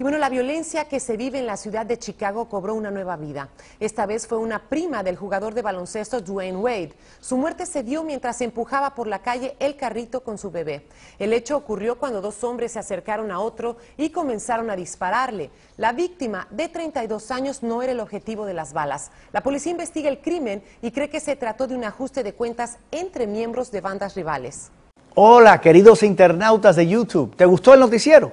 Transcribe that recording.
Y bueno, la violencia que se vive en la ciudad de Chicago cobró una nueva vida. Esta vez fue una prima del jugador de baloncesto Dwayne Wade. Su muerte se dio mientras empujaba por la calle el carrito con su bebé. El hecho ocurrió cuando dos hombres se acercaron a otro y comenzaron a dispararle. La víctima, de 32 años, no era el objetivo de las balas. La policía investiga el crimen y cree que se trató de un ajuste de cuentas entre miembros de bandas rivales. Hola, queridos internautas de YouTube. ¿Te gustó el noticiero?